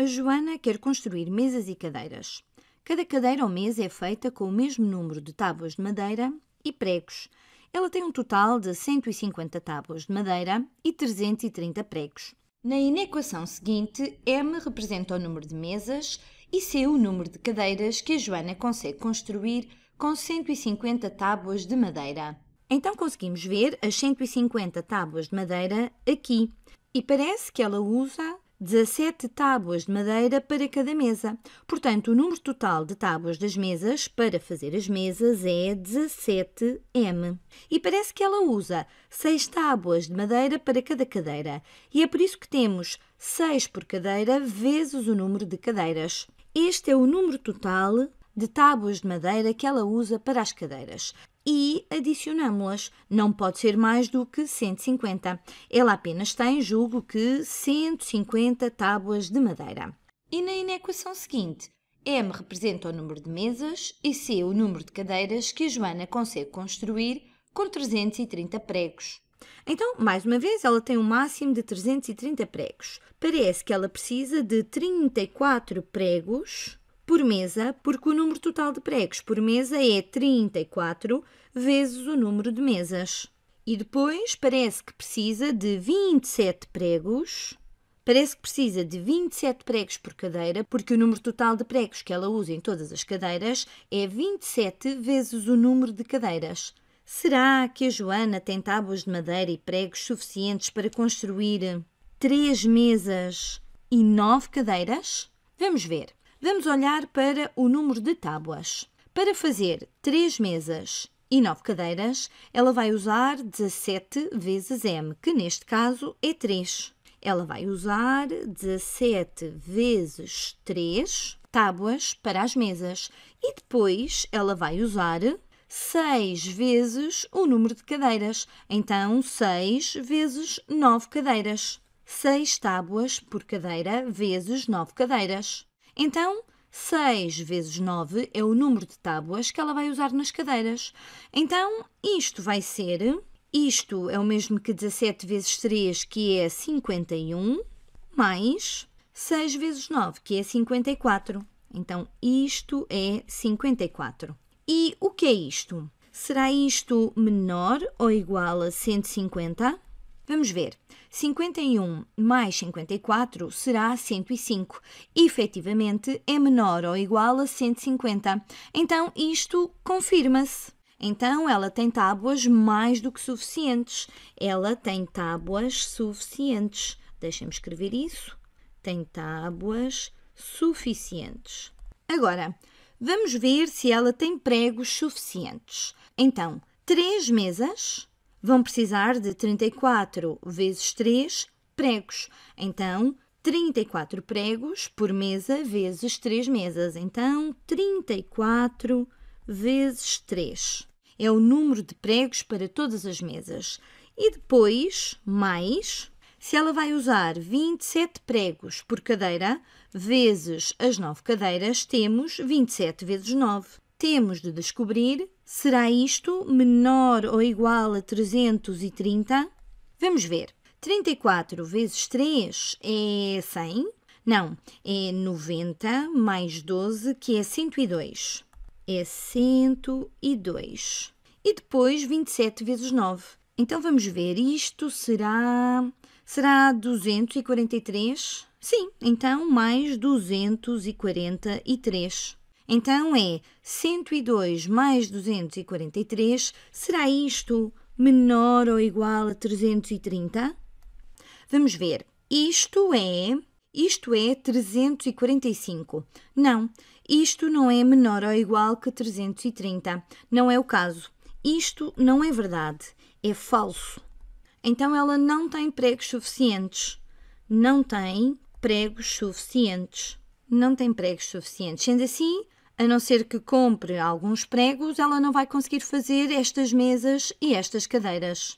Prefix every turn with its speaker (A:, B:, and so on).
A: A Joana quer construir mesas e cadeiras. Cada cadeira ou mesa é feita com o mesmo número de tábuas de madeira e pregos. Ela tem um total de 150 tábuas de madeira e 330 pregos. Na inequação seguinte, M representa o número de mesas e C o número de cadeiras que a Joana consegue construir com 150 tábuas de madeira. Então conseguimos ver as 150 tábuas de madeira aqui e parece que ela usa 17 tábuas de madeira para cada mesa. Portanto, o número total de tábuas das mesas para fazer as mesas é 17M. E parece que ela usa 6 tábuas de madeira para cada cadeira. E é por isso que temos 6 por cadeira vezes o número de cadeiras. Este é o número total de tábuas de madeira que ela usa para as cadeiras e adicionamos-las. Não pode ser mais do que 150. Ela apenas tem, julgo que, 150 tábuas de madeira. E na inequação seguinte, M representa o número de mesas e C o número de cadeiras que a Joana consegue construir com 330 pregos. Então, mais uma vez, ela tem um máximo de 330 pregos. Parece que ela precisa de 34 pregos por mesa, porque o número total de pregos por mesa é 34 vezes o número de mesas. E depois parece que precisa de 27 pregos. Parece que precisa de 27 pregos por cadeira, porque o número total de pregos que ela usa em todas as cadeiras é 27 vezes o número de cadeiras. Será que a Joana tem tábuas de madeira e pregos suficientes para construir três mesas e nove cadeiras? Vamos ver. Vamos olhar para o número de tábuas. Para fazer 3 mesas e 9 cadeiras, ela vai usar 17 vezes m, que neste caso é 3. Ela vai usar 17 vezes 3 tábuas para as mesas e depois ela vai usar 6 vezes o número de cadeiras. Então, 6 vezes 9 cadeiras. 6 tábuas por cadeira vezes 9 cadeiras. Então, 6 vezes 9 é o número de tábuas que ela vai usar nas cadeiras. Então, isto vai ser. Isto é o mesmo que 17 vezes 3, que é 51, mais 6 vezes 9, que é 54. Então, isto é 54. E o que é isto? Será isto menor ou igual a 150? Vamos ver. 51 mais 54 será 105. Efetivamente, é menor ou igual a 150. Então, isto confirma-se. Então, ela tem tábuas mais do que suficientes. Ela tem tábuas suficientes. Deixem-me escrever isso. Tem tábuas suficientes. Agora, vamos ver se ela tem pregos suficientes. Então, três mesas vão precisar de 34 vezes 3 pregos. Então, 34 pregos por mesa vezes 3 mesas. Então, 34 vezes 3 é o número de pregos para todas as mesas. E depois, mais, se ela vai usar 27 pregos por cadeira, vezes as 9 cadeiras, temos 27 vezes 9. Temos de descobrir Será isto menor ou igual a 330? Vamos ver. 34 vezes 3 é 100? Não, é 90 mais 12, que é 102. É 102. E depois 27 vezes 9. Então vamos ver, isto será. Será 243? Sim, então mais 243. Então é 102 mais 243, será isto menor ou igual a 330? Vamos ver. Isto é. Isto é 345. Não, isto não é menor ou igual que 330. Não é o caso. Isto não é verdade. É falso. Então ela não tem pregos suficientes. Não tem pregos suficientes. Não tem pregos suficientes. Sendo assim, a não ser que compre alguns pregos, ela não vai conseguir fazer estas mesas e estas cadeiras.